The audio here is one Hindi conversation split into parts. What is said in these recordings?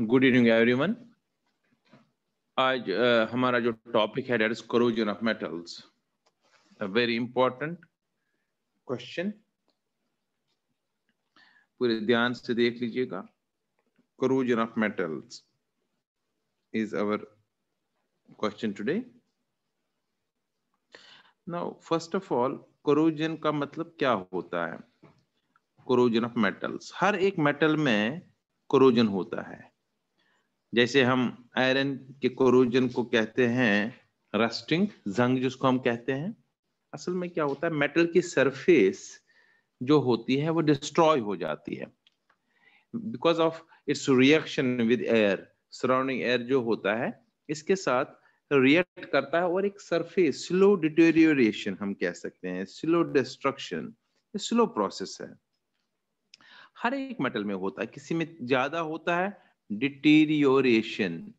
गुड इवनिंग एवरीवन आज हमारा जो टॉपिक है that is corrosion of metals a very important question पूरे ध्यान से देख लीजिएगा corrosion of metals is our question today now first of all corrosion का मतलब क्या होता है करोजन ऑफ मेटल्स हर एक मेटल में करोजन होता है जैसे हम आयरन के कोरोजन को कहते हैं रस्टिंग जंग जिसको हम कहते हैं असल में क्या होता है मेटल की सरफेस जो होती है वो डिस्ट्रॉय हो जाती है because of its reaction with air surrounding air जो होता है इसके साथ रिएक्ट करता है और एक सरफेस स्लो डिटेरियोरेशन हम कह सकते हैं स्लो डिस्ट्रक्शन स्लो प्रोसेस है हर एक मेटल में होता है किसी में ज्यादा होता है deterioration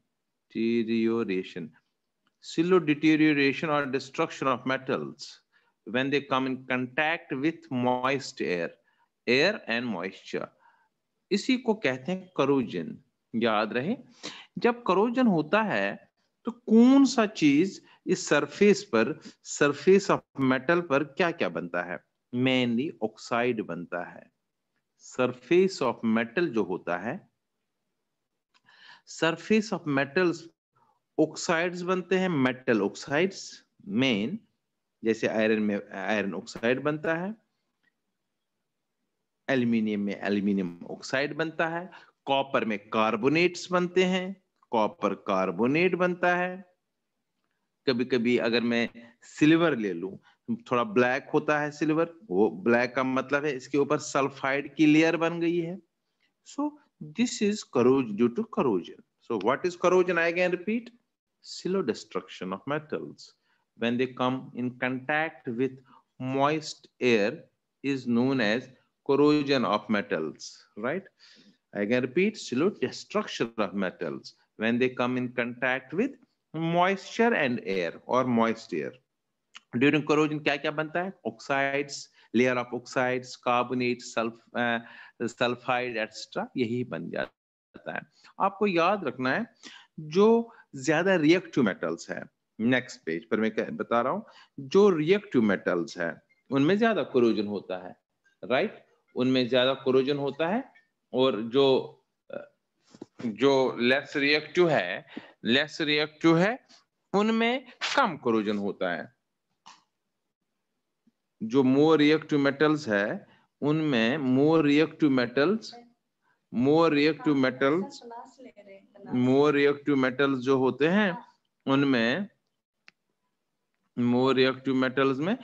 deterioration slow deterioration or destruction of metals when they come in contact with moist air air and moisture इसी को कहते हैं corrosion याद रहे जब corrosion होता है तो कौन सा चीज इस सरफेस पर सरफेस ऑफ मेटल पर क्या क्या बनता है मेनली ऑक्साइड बनता है सरफेस ऑफ मेटल जो होता है सरफेस ऑफ मेटल्स ऑक्साइड्स बनते हैं मेटल ऑक्साइड्स मेन जैसे आयरन में आयरन ऑक्साइड बनता है एल्यूमिनियम में एल्यूमिनियम ऑक्साइड बनता है कॉपर में कार्बोनेट्स बनते हैं कॉपर कार्बोनेट बनता है कभी कभी अगर मैं सिल्वर ले लू थोड़ा ब्लैक होता है सिल्वर वो ब्लैक का मतलब है इसके ऊपर सल्फाइड की लेयर बन गई है so so, This is corrosion due to corrosion. So what is corrosion? I again repeat, slow destruction of metals. When they come in contact with moist air is known as corrosion of metals, right? I can repeat, slow destruction of metals when they come in contact with moisture and air or moist air. During corrosion, क्या क्या Oxides, layer of oxides, carbonate, sulf, uh, sulphide extra यही बन जाता है आपको याद रखना है जो ज्यादा रिएक्टिव मेटल्स है नेक्स्ट पेज पर मैं बता रहा हूँ जो रिएक्टिव मेटल्स है उनमें ज्यादा क्रोजन होता है राइट उनमें ज्यादा क्रोजन होता है और जो जो लेस रिएक्टिव है लेस रिएक्टिव है उनमें कम क्रोजन होता है जो मोर रिएक्टिव मेटल्स है उनमें more reactive metals more reactive metals more reactive metals जो होते हैं उनमें मोर रिएक्टिव मेटल्स में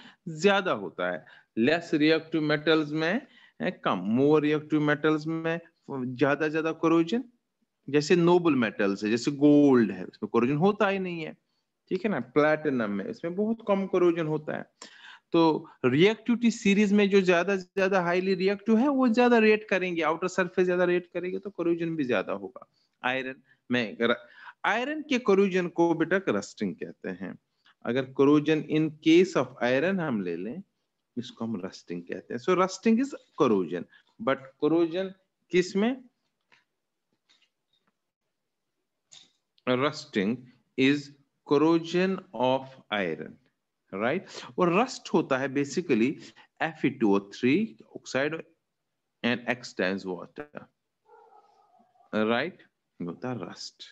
ज्यादा होता है लेस रिएक्टिव मेटल्स में कम मोर रिएक्टिव मेटल्स में ज्यादा ज्यादा कोरोजन जैसे नोबल मेटल्स है जैसे गोल्ड है उसमें कोरोजन होता ही नहीं है ठीक है ना प्लैटिनम में इसमें बहुत कम कोरोजन होता है तो रिएक्टिविटी सीरीज में जो ज्यादा ज्यादा हाईली रिएक्टिव है वो ज्यादा रेट करेंगे आउटर सरफेस ज्यादा रेट करेंगे तो क्रोजन भी ज्यादा होगा आयरन में आयरन के कोरोजन को बेटा रस्टिंग कहते हैं अगर corrosion in case of iron हम ले लें इसको हम रस्टिंग कहते हैं so rusting is corrosion but corrosion किस में rusting is corrosion of iron right right? और रस्ट होता है basically F two three oxide and x times water right होता है रस्ट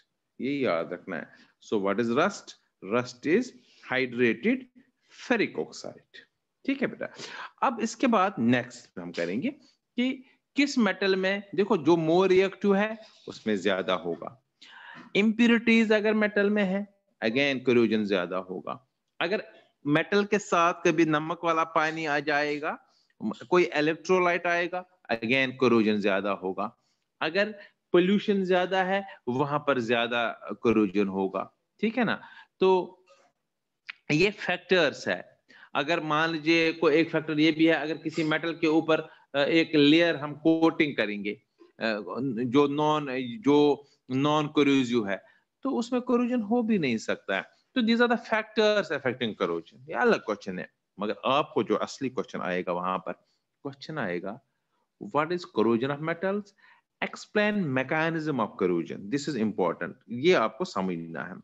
ये याद रखना है so what is rust rust is hydrated ferric oxide ठीक है बेटा अब इसके बाद नेक्स्ट हम करेंगे कि किस मेटल में देखो जो मोर रिएक्टिव है उसमें ज्यादा होगा इम्प्यूरिटीज अगर मेटल में है अगेन क्रोजन ज्यादा होगा अगर मेटल के साथ कभी नमक वाला पानी आ जाएगा कोई इलेक्ट्रोलाइट आएगा अगेन क्रोजन ज्यादा होगा अगर पोल्यूशन ज्यादा है वहां पर ज्यादा क्रोजन होगा ठीक है ना तो ये फैक्टर्स है अगर मान लीजिए को एक फैक्टर ये भी है अगर किसी मेटल के ऊपर एक लेयर हम कोटिंग करेंगे जो नॉन जो नॉन क्रोजिव है तो उसमें क्रोजन हो भी नहीं सकता है तो these are the factors affecting corrosion ये अलग क्वेश्चन है मगर आपको जो असली क्वेश्चन आएगा वहां पर क्वेश्चन आएगा what is corrosion of metals explain mechanism of corrosion this is important ये आपको समझना है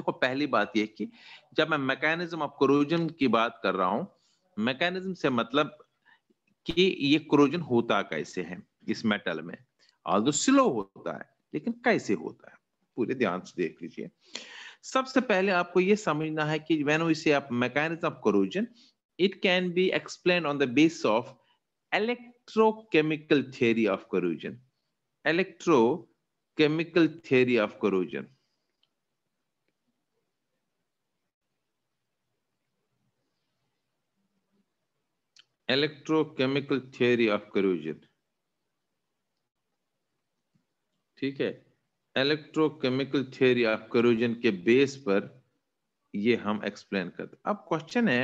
देखो पहली बात ये कि जब मैं मैकेनिज्म ऑफ करोजन की बात कर रहा हूं मैकेनिज्म से मतलब कि ये क्रोजन होता कैसे है इस मेटल में आल स्लो होता है लेकिन कैसे होता है पूरे ध्यान से देख लीजिए सबसे पहले आपको ये समझना है कि वेन वी से आप mechanism of corrosion it can be explain on the base of electrochemical theory of corrosion electrochemical theory of corrosion electrochemical theory of corrosion ठीक है इलेक्ट्रोकेमिकल थ्योरी ऑफ करोजन के बेस पर ये हम एक्सप्लेन करते अब क्वेश्चन है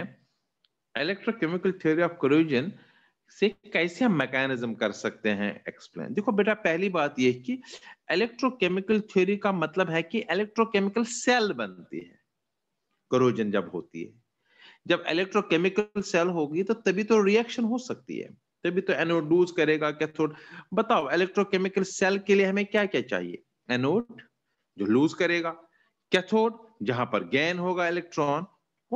इलेक्ट्रोकेमिकल थ्योरी ऑफ करोजन से कैसे हम मैकेनिज्म कर सकते हैं एक्सप्लेन देखो बेटा पहली बात यह कि इलेक्ट्रोकेमिकल थ्योरी का मतलब है कि इलेक्ट्रोकेमिकल सेल बनती है करोजन जब होती है जब इलेक्ट्रोकेमिकल सेल होगी तो तभी तो रिएक्शन हो सकती है तभी तो एनोडूज करेगा क्या बताओ इलेक्ट्रोकेमिकल सेल के लिए हमें क्या क्या चाहिए एनोड जो लूज करेगा कैथोड जहां पर गैन होगा इलेक्ट्रॉन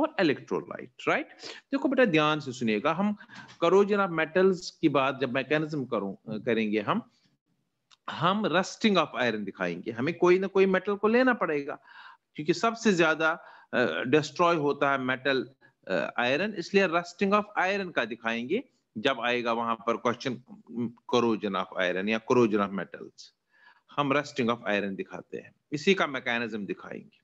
और इलेक्ट्रोलाइट राइट देखो बेटा ध्यान से सुनिएगा हम करो जना मेटल्स की बात जब मैकेनिज्म करो करेंगे हम हम रस्टिंग ऑफ आयरन दिखाएंगे हमें कोई ना कोई मेटल को लेना पड़ेगा क्योंकि सबसे ज्यादा डिस्ट्रॉय होता है मेटल आयरन इसलिए रस्टिंग ऑफ आयरन का दिखाएंगे जब आएगा वहां पर क्वेश्चन करोजन ऑफ आयरन या करोजन ऑफ मेटल्स हम रस्टिंग ऑफ आयरन दिखाते हैं इसी का मैकेनिज्म दिखाएंगे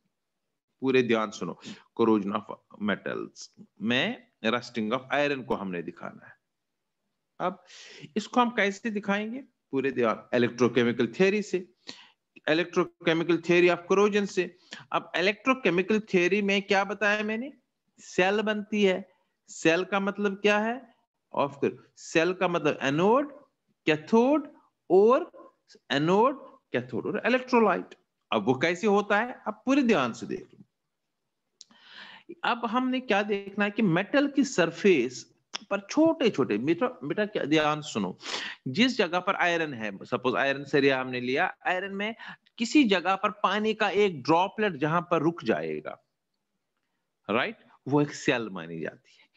पूरे ध्यान सुनो कोरोजन ऑफ मेटल्स में रस्टिंग ऑफ आयरन को हमने दिखाना है अब इसको हम कैसे दिखाएंगे पूरे ध्यान इलेक्ट्रोकेमिकल थ्योरी से इलेक्ट्रोकेमिकल थ्योरी ऑफ क्रोजन से अब इलेक्ट्रोकेमिकल थ्योरी में क्या बताया मैंने सेल बनती है सेल का मतलब क्या है ऑफ सेल का मतलब एनोड कैथोड और एनोड कैथोड और इलेक्ट्रोलाइट अब वो कैसे होता है अब पूरे ध्यान से देख लो अब हमने क्या देखना है कि मेटल की सरफेस पर छोटे छोटे बेटा बेटा क्या ध्यान सुनो जिस जगह पर आयरन है सपोज आयरन सरिया हमने लिया आयरन में किसी जगह पर पानी का एक ड्रॉपलेट जहां पर रुक जाएगा राइट वो एक सेल मानी जाती है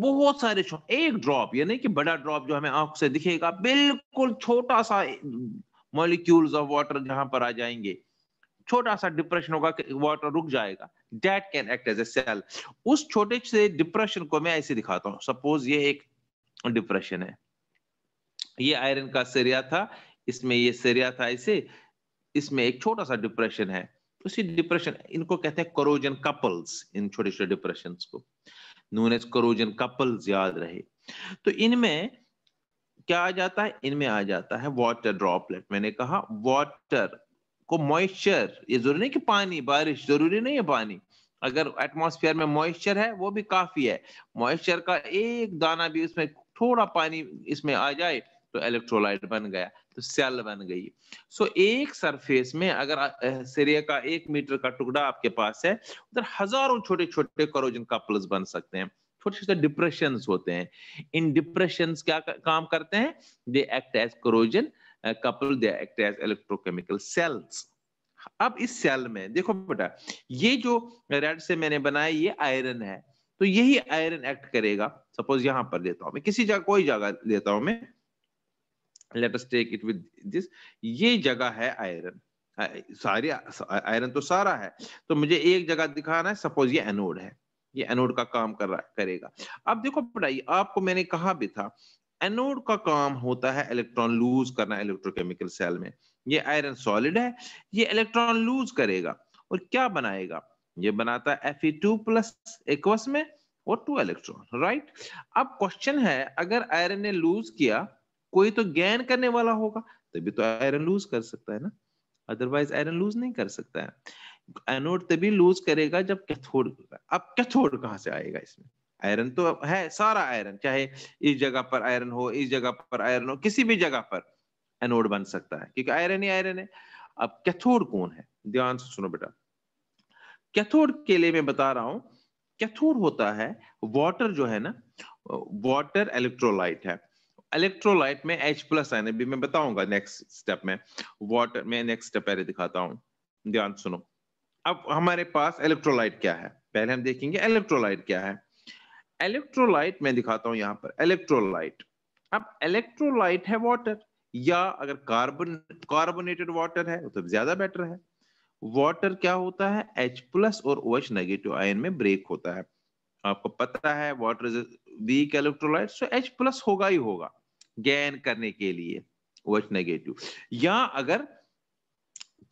बहुत सारे एक ड्रॉप यानी कि बड़ा ड्रॉप जो हमें आंख से दिखेगा बिल्कुल छोटा सा मॉलिक्यूल्स ऑफ वाटर जहां पर आ जाएंगे छोटा सा डिप्रेशन होगा कि वाटर रुक जाएगा that can act as a cell उस छोटे से डिप्रेशन को मैं ऐसे दिखाता हूं सपोज ये एक डिप्रेशन है ये आयरन का सरिया था इसमें ये सरिया था ऐसे इसमें एक छोटा सा डिप्रेशन है उसी डिप्रेशन इनको कहते हैं करोजन कपल्स इन छोटे छोटे डिप्रेशन को नून एज करोजन कपल्स याद रहे तो इनमें क्या आ जाता है इनमें आ जाता है वाटर ड्रॉपलेट मैंने कहा वाटर को मॉइस्चर ये जरूरी नहीं कि पानी बारिश जरूरी नहीं है पानी अगर एटमॉस्फेयर में मॉइस्चर है वो भी काफी है मॉइस्चर का एक दाना भी उसमें थोड़ा पानी इसमें आ जाए तो इलेक्ट्रोलाइट बन गया तो सेल बन गई सो so, एक सरफेस में अगर सिरे का एक मीटर का टुकड़ा आपके पास है उधर हजारों छोटे छोटे करोजन कपल्स बन सकते हैं छोटे छोटे डिप्रेशन होते हैं इन डिप्रेशन क्या काम करते हैं they act as corrosion couple they act as electrochemical cells अब इस सेल में देखो बेटा ये जो रेड से मैंने बनाया ये आयरन है तो यही आयरन एक्ट करेगा सपोज यहां पर लेता हूं मैं किसी जगह कोई जगह लेता हूं मैं let us take it with this ये जगह है आयरन uh, सारी आयरन तो सारा है तो मुझे एक जगह दिखाना है सपोज ये एनोड है ये एनोड का काम कर रहा करेगा अब देखो पढ़ाई आपको मैंने कहा भी था एनोड का काम होता है इलेक्ट्रॉन लूज करना इलेक्ट्रोकेमिकल सेल में ये आयरन सॉलिड है ये इलेक्ट्रॉन लूज करेगा और क्या बनाएगा ये बनाता है एफ टू प्लस एक्वस में और टू इलेक्ट्रॉन राइट अब क्वेश्चन है अगर आयरन ने लूज किया कोई तो गैन करने वाला होगा तभी तो आयरन लूज कर सकता है ना अदरवाइज आयरन लूज नहीं कर सकता है एनोड तभी लूज करेगा जब कैथोड अब कैथोड कहाँ से आएगा इसमें आयरन तो है सारा आयरन चाहे इस जगह पर आयरन हो इस जगह पर आयरन हो किसी भी जगह पर एनोड बन सकता है क्योंकि आयरन ही आयरन है अब कैथोड कौन है ध्यान से सुनो बेटा कैथोड के लिए मैं बता रहा हूं कैथोड होता है वाटर जो है ना वाटर इलेक्ट्रोलाइट है इलेक्ट्रोलाइट में H प्लस आयन भी मैं बताऊंगा नेक्स्ट स्टेप में वाटर में नेक्स्ट स्टेप पहले दिखाता हूँ ध्यान सुनो अब हमारे पास इलेक्ट्रोलाइट क्या है पहले हम देखेंगे इलेक्ट्रोलाइट क्या है इलेक्ट्रोलाइट मैं दिखाता हूं यहां पर इलेक्ट्रोलाइट अब इलेक्ट्रोलाइट है वाटर या अगर कार्बन कार्बोनेटेड वाटर है तो ज्यादा बेटर है वाटर क्या होता है एच प्लस और OH नेगेटिव आयन में ब्रेक होता है आपको पता है water is weak electrolyte so H plus होगा ही होगा गैन करने के लिए OH नेगेटिव या अगर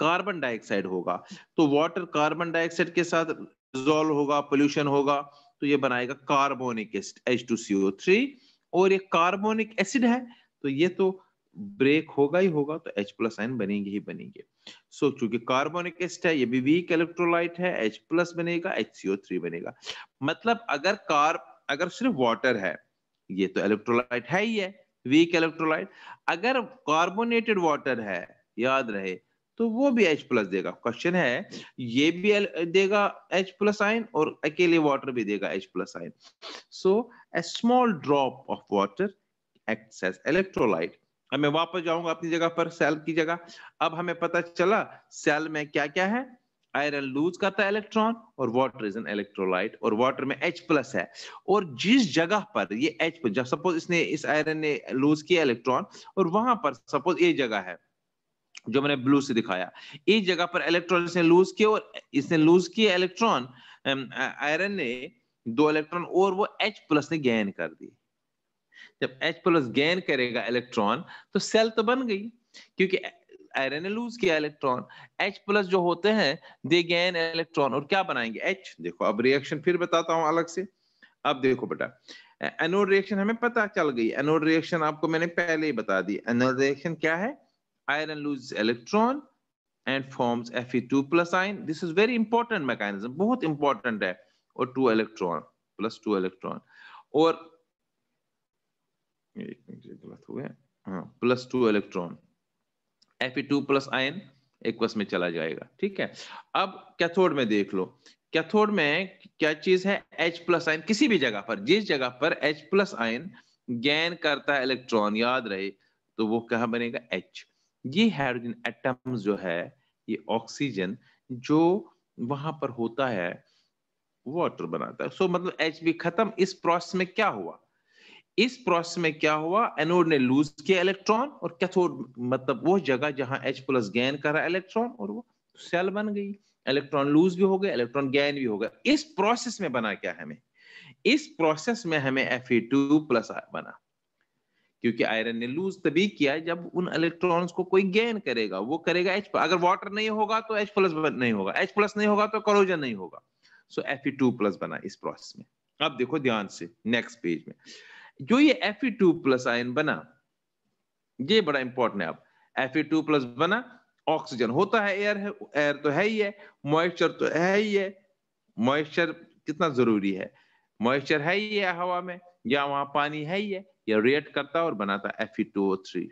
कार्बन डाइऑक्साइड होगा तो वाटर कार्बन डाइऑक्साइड के साथ डिजोल्व होगा पोल्यूशन होगा तो ये बनाएगा carbonic acid H two C O three और ये कार्बोनिक एसिड है तो ये तो ब्रेक होगा ही होगा तो H प्लस आयन बनेंगे ही बनेंगे सो so, चूंकि कार्बोनिक एसिड है ये भी वीक इलेक्ट्रोलाइट है H प्लस बनेगा HCO3 बनेगा मतलब अगर कार अगर सिर्फ वाटर है ये तो इलेक्ट्रोलाइट है ही है वीक इलेक्ट्रोलाइट अगर कार्बोनेटेड वाटर है याद रहे तो वो भी H प्लस देगा क्वेश्चन है ये भी देगा H प्लस आइन और अकेले वाटर भी देगा H plus ion so a small drop of water acts as electrolyte अब मैं वापस जाऊंगा अपनी जगह पर सेल की जगह अब हमें पता चला सेल में क्या क्या है आयरन लूज करता है इलेक्ट्रॉन और वाटर इज एन इलेक्ट्रोलाइट और वाटर में H प्लस है और जिस जगह पर ये H जब सपोज इसने इस आयरन ने लूज किया इलेक्ट्रॉन और वहां पर सपोज ये जगह है जो मैंने ब्लू से दिखाया इस जगह पर इलेक्ट्रॉन इसने लूज किए और इसने लूज किए इलेक्ट्रॉन आयरन ने दो इलेक्ट्रॉन और वो एच प्लस ने गेन कर दिए जब एच प्लस गेन करेगा इलेक्ट्रॉन तो सेल तो बन गई क्योंकि आयरन ने लूज किया इलेक्ट्रॉन एच प्लस जो होते हैं दे गैन इलेक्ट्रॉन और क्या बनाएंगे एच देखो अब रिएक्शन फिर बताता हूं अलग से अब देखो बेटा एनोड रिएक्शन हमें पता चल गई एनोड रिएक्शन आपको मैंने पहले ही बता दी एनोड रिएक्शन क्या है iron loses electron and forms Fe2 plus ion. This is very important mechanism, both important है or two electron plus two electron or plus two electron Fe2 plus ion aqueous में चला जाएगा ठीक है अब कैथोड में देख लो कैथोड में क्या चीज है H प्लस आयन किसी भी जगह पर जिस जगह पर H प्लस आयन गैन करता है इलेक्ट्रॉन याद रहे तो वो क्या बनेगा H ये हाइड्रोजन एटम्स जो है ये ऑक्सीजन जो वहां पर होता है वाटर बनाता है सो so, मतलब एच बी खत्म इस प्रोसेस में क्या हुआ इस प्रोसेस में क्या हुआ एनोड ने लूज किया इलेक्ट्रॉन और कैथोड मतलब वो जगह जहां एच प्लस गैन कर रहा इलेक्ट्रॉन और वो सेल बन गई इलेक्ट्रॉन लूज भी हो गए इलेक्ट्रॉन गैन भी हो गया इस प्रोसेस में बना क्या हमें इस प्रोसेस में हमें Fe2 बना क्योंकि आयरन ने लूज तभी किया जब उन इलेक्ट्रॉन्स को कोई गेन करेगा वो करेगा एच अगर वाटर नहीं होगा तो एच प्लस नहीं होगा एच प्लस नहीं होगा तो करोजन नहीं होगा सो एफ टू प्लस बना इस प्रोसेस में अब देखो ध्यान से नेक्स्ट पेज में जो ये एफ टू प्लस आयन बना ये बड़ा इंपॉर्टेंट है अब एफ टू प्लस बना ऑक्सीजन होता है एयर है एयर तो है ही है मॉइस्चर तो है ही है मॉइस्चर कितना जरूरी है मॉइस्चर है ही है हवा में या वहां पानी है ही है या रिएक्ट करता और बनाता F E two O three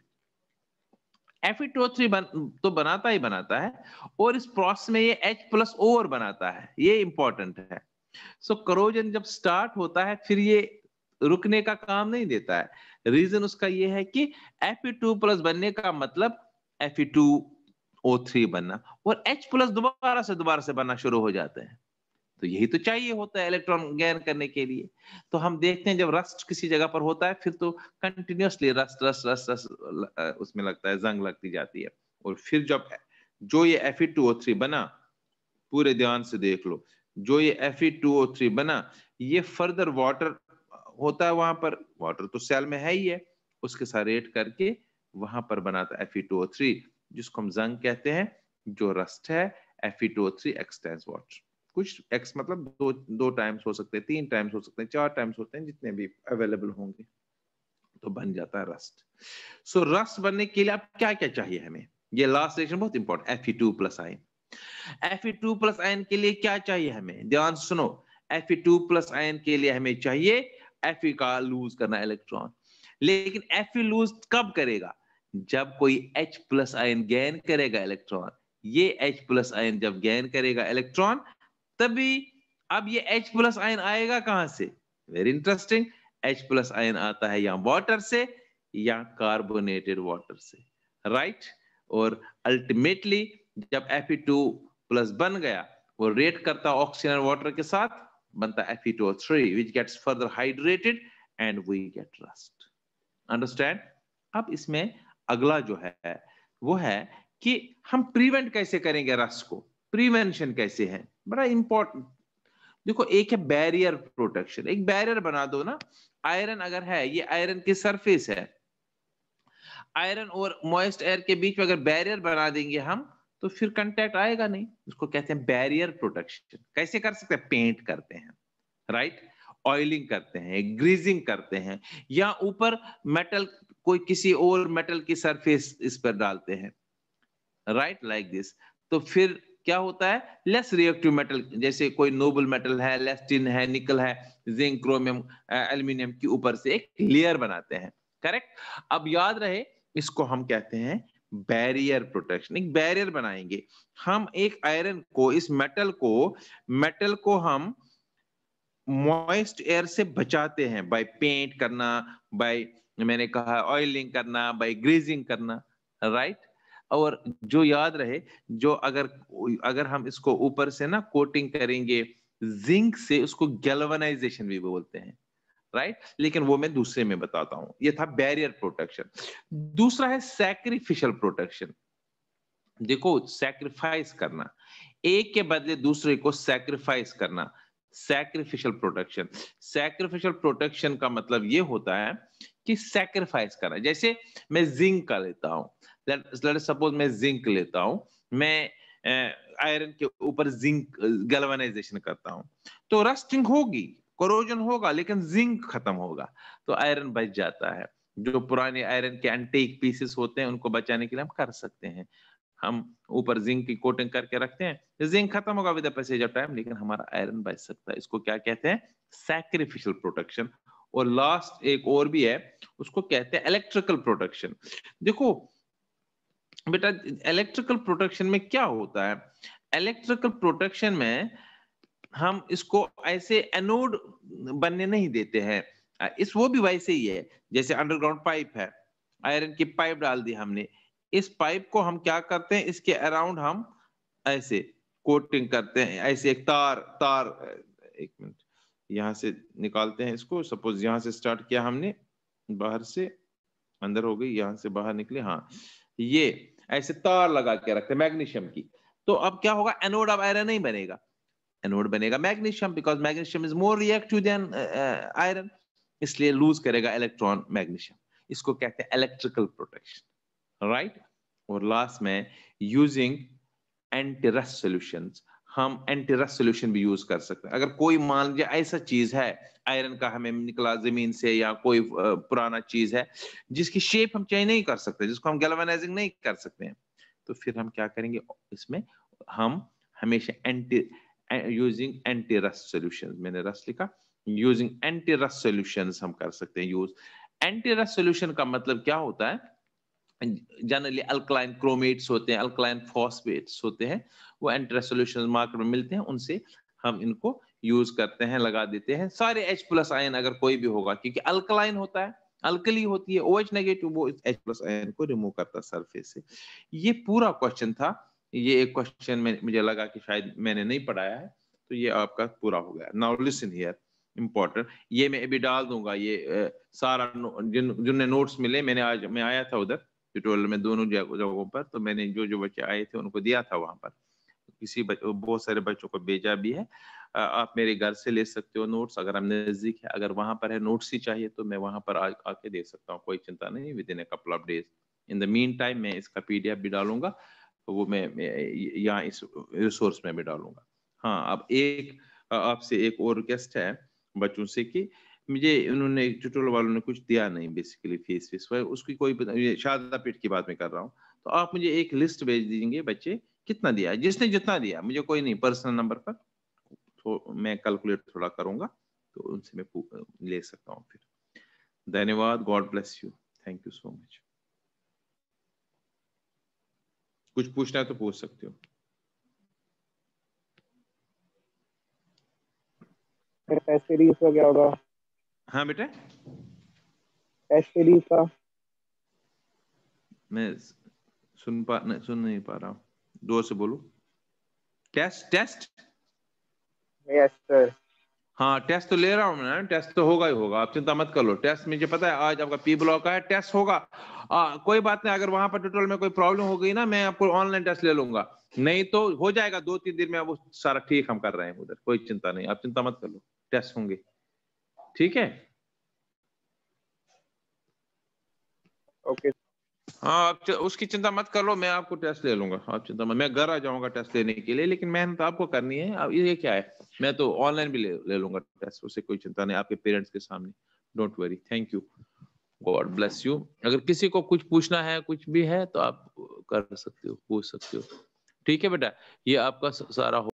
F E two three तो बनाता ही बनाता है और इस प्रोसेस में ये एच प्लस ओवर बनाता है ये इंपॉर्टेंट है सो so, करोजन जब स्टार्ट होता है फिर ये रुकने का काम नहीं देता है रीजन उसका ये है कि एफ ई टू प्लस बनने का मतलब F E two O three बनना और एच प्लस दोबारा से दोबारा से बनना शुरू हो जाते हैं तो यही तो चाहिए होता है इलेक्ट्रॉन गैन करने के लिए तो हम देखते हैं जब रस्ट किसी जगह पर होता है फिर तो continuously rust rust rust rust उसमें लगता है जंग लगती जाती है और फिर जब जो ये एफ e बना पूरे ध्यान से देख लो जो ये एफ e बना ये फर्दर वाटर होता है वहां पर वाटर तो सेल में है ही है उसके साथ रेट करके वहां पर बनाता एफ e जिसको हम जंग कहते हैं जो रस्ट है एफ ई एक्सटेंस वाटर कुछ एक्स मतलब दो दो टाइम्स हो सकते हैं तीन टाइम्स हो सकते हैं चार टाइम्स होते हैं जितने भी अवेलेबल होंगे तो बन जाता है रस्ट सो so, रस्ट बनने के लिए आप क्या क्या चाहिए हमें ये लास्ट रिएक्शन बहुत important F two plus ion F two plus ion के लिए क्या चाहिए हमें ध्यान सुनो एफ टू प्लस आयन के लिए हमें चाहिए एफ का लूज करना इलेक्ट्रॉन लेकिन एफ लूज कब करेगा जब कोई H प्लस आयन गेन करेगा इलेक्ट्रॉन ये H प्लस आयन जब गेन करेगा इलेक्ट्रॉन तभी अब ये H प्लस आयन आएगा कहां से very interesting H plus ion आता है या वाटर से या कार्बोनेटेड वाटर से राइट right? और अल्टीमेटली जब Fe2 प्लस बन गया वो रेट करता ऑक्सीजन वाटर के साथ बनता है Fe2O3 which gets further hydrated and we get rust understand अब इसमें अगला जो है वो है कि हम प्रिवेंट कैसे करेंगे रस्ट को प्रिवेंशन कैसे है बड़ा इंपॉर्टेंट देखो एक है बैरियर प्रोटेक्शन एक बैरियर बना दो ना आयरन अगर है ये आयरन की सरफेस है आयरन और मॉइस्ट एयर के बीच में अगर बैरियर बना देंगे हम तो फिर कंटेक्ट आएगा नहीं उसको कहते हैं बैरियर प्रोटेक्शन कैसे कर सकते हैं पेंट करते हैं राइट ऑयलिंग करते हैं ग्रीजिंग करते हैं या ऊपर मेटल कोई किसी और मेटल की सरफेस इस पर डालते हैं राइट लाइक दिस तो फिर क्या होता है लेस रिएक्टिव मेटल जैसे कोई नोबल मेटल है लेस्टिन है निकल है जिंक क्रोमियम एल्यूमिनियम के ऊपर से एक लेयर बनाते हैं करेक्ट अब याद रहे इसको हम कहते हैं बैरियर प्रोटेक्शन एक बैरियर बनाएंगे हम एक आयरन को इस मेटल को मेटल को हम मॉइस्ट एयर से बचाते हैं बाय पेंट करना बाय मैंने कहा ऑयलिंग करना बाय ग्रीजिंग करना राइट और जो याद रहे जो अगर अगर हम इसको ऊपर से ना कोटिंग करेंगे जिंक से उसको गैल्वनाइजेशन भी बोलते हैं राइट लेकिन वो मैं दूसरे में बताता हूं ये था बैरियर प्रोटेक्शन दूसरा है सैक्रिफिशियल प्रोटेक्शन देखो सैक्रिफाइस करना एक के बदले दूसरे को सैक्रिफाइस करना सैक्रिफिशियल प्रोटेक्शन सैक्रिफिशियल प्रोटेक्शन का मतलब ये होता है कि सैक्रिफाइस करना जैसे मैं जिंक का लेता हूं लेट सपोज मैं जिंक लेता हूं मैं आयरन के ऊपर जिंक गलवनाइजेशन करता हूं तो रस्टिंग होगी करोजन होगा लेकिन जिंक खत्म होगा तो आयरन बच जाता है जो पुराने आयरन के एंटीक पीसेस होते हैं उनको बचाने के लिए हम कर सकते हैं हम ऊपर जिंक की कोटिंग करके रखते हैं जिंक खत्म होगा विद पैसेज ऑफ टाइम लेकिन हमारा आयरन बच सकता है इसको क्या कहते हैं सैक्रिफिशियल प्रोटेक्शन और लास्ट एक और भी है उसको कहते हैं इलेक्ट्रिकल प्रोटेक्शन देखो बेटा इलेक्ट्रिकल प्रोटेक्शन में क्या होता है इलेक्ट्रिकल प्रोटेक्शन में हम इसको ऐसे एनोड बनने नहीं देते हैं इस वो भी वैसे ही है जैसे अंडरग्राउंड पाइप है आयरन की पाइप डाल दी हमने इस पाइप को हम क्या करते हैं इसके अराउंड हम ऐसे कोटिंग करते हैं ऐसे एक तार तार एक मिनट यहाँ से निकालते हैं इसको सपोज यहाँ से स्टार्ट किया हमने बाहर से अंदर हो गई यहाँ से बाहर निकले हाँ ये ऐसे तार लगा के रखते हैं मैग्नीशियम की तो अब क्या होगा एनोड अब आयरन नहीं बनेगा एनोड बनेगा magnesium because magnesium is more reactive than iron इसलिए लूज करेगा इलेक्ट्रॉन मैग्नीशियम इसको कहते हैं इलेक्ट्रिकल प्रोटेक्शन राइट और लास्ट में यूजिंग एंटीरस सॉल्यूशंस हम एंटीरस सोल्यूशन भी यूज कर सकते हैं अगर कोई मान लीजिए ऐसा चीज है आयरन का हमें निकला जमीन से या कोई पुराना चीज है जिसकी शेप हम चेंज नहीं कर सकते जिसको हम गैल्वेनाइजिंग नहीं कर सकते हैं तो फिर हम क्या करेंगे इसमें हम हमेशा anti using anti rust solution मैंने रस लिखा यूजिंग एंटी रस सोल्यूशन हम कर सकते हैं यूज एंटी रस सोल्यूशन का मतलब क्या होता है जनरली अल्कलाइन क्रोमेट्स होते हैं अल्कलाइन फॉस्फेट्स होते हैं वो एंट्रा सोल्यूशन मार्केट में मिलते हैं उनसे हम इनको यूज करते हैं लगा देते हैं सारे एच प्लस आयन अगर कोई भी होगा क्योंकि अल्कलाइन होता है अल्कली होती है OH नेगेटिव वो H प्लस आयन को रिमूव करता है सरफेस से ये पूरा क्वेश्चन था ये एक क्वेश्चन मुझे लगा कि शायद मैंने नहीं पढ़ाया है तो ये आपका पूरा हो गया नाउ लिसन हियर इम्पोर्टेंट ये मैं अभी डाल दूंगा ये सारा जिन जिनने नोट्स मिले मैंने आज मैं आया था उधर ट्यूटोरियल में दोनों जगहों पर तो मैंने जो जो बच्चे आए थे उनको दिया था वहाँ पर किसी बहुत सारे बच्चों को भेजा भी है आप मेरे घर से ले सकते हो नोट्स अगर हम नजदीक है अगर वहाँ पर है नोट्स ही चाहिए तो मैं वहाँ पर आके दे सकता हूँ कोई चिंता नहीं within a couple of days in the meantime मैं इसका पीडीएफ भी डालूंगा तो वो मैं, मैं यहाँ इस रिसोर्स में भी डालूंगा हाँ अब एक आपसे एक और रिक्वेस्ट है बच्चों से कि मुझे उन्होंने जुटोल वालों ने कुछ दिया नहीं बेसिकली फीस फीस उसकी कोई शादा पीठ की बात में कर रहा हूँ तो आप मुझे एक लिस्ट भेज दीजिए बच्चे कितना दिया जिसने जितना दिया मुझे कोई नहीं पर्सनल नंबर पर तो मैं कैलकुलेट थोड़ा करूंगा तो उनसे मैं ले सकता हूँ फिर धन्यवाद God bless you thank you so much कुछ पूछना है तो पूछ सकते हो फिर टेस्ट गया होगा हाँ बेटे केस स्टडीज का मैं सुन पा नहीं, सुन नहीं पा रहा हूँ दो से बोलो टेस्ट टेस्ट यस सर हाँ टेस्ट तो ले रहा हूँ मैं टेस्ट तो होगा ही होगा आप चिंता मत कर लो टेस्ट मुझे पता है आज आपका पी ब्लॉक है टेस्ट होगा आ, कोई बात नहीं अगर वहां पर टोटल में कोई प्रॉब्लम हो गई ना मैं आपको ऑनलाइन टेस्ट ले लूंगा नहीं तो हो जाएगा दो तीन दिन में वो सारा ठीक हम कर रहे हैं उधर कोई चिंता नहीं आप चिंता मत कर लो टेस्ट होंगे ठीक है ओके हाँ आप उसकी चिंता मत कर लो मैं आपको टेस्ट ले लूंगा आप चिंता मत मैं घर आ जाऊंगा टेस्ट लेने के लिए लेकिन मेहनत आपको करनी है अब ये क्या है मैं तो ऑनलाइन भी ले, ले लूंगा टेस्ट उससे कोई चिंता नहीं आपके पेरेंट्स के सामने don't worry thank you God bless you अगर किसी को कुछ पूछना है कुछ भी है तो आप कर सकते हो पूछ सकते हो ठीक है बेटा ये आपका सारा हो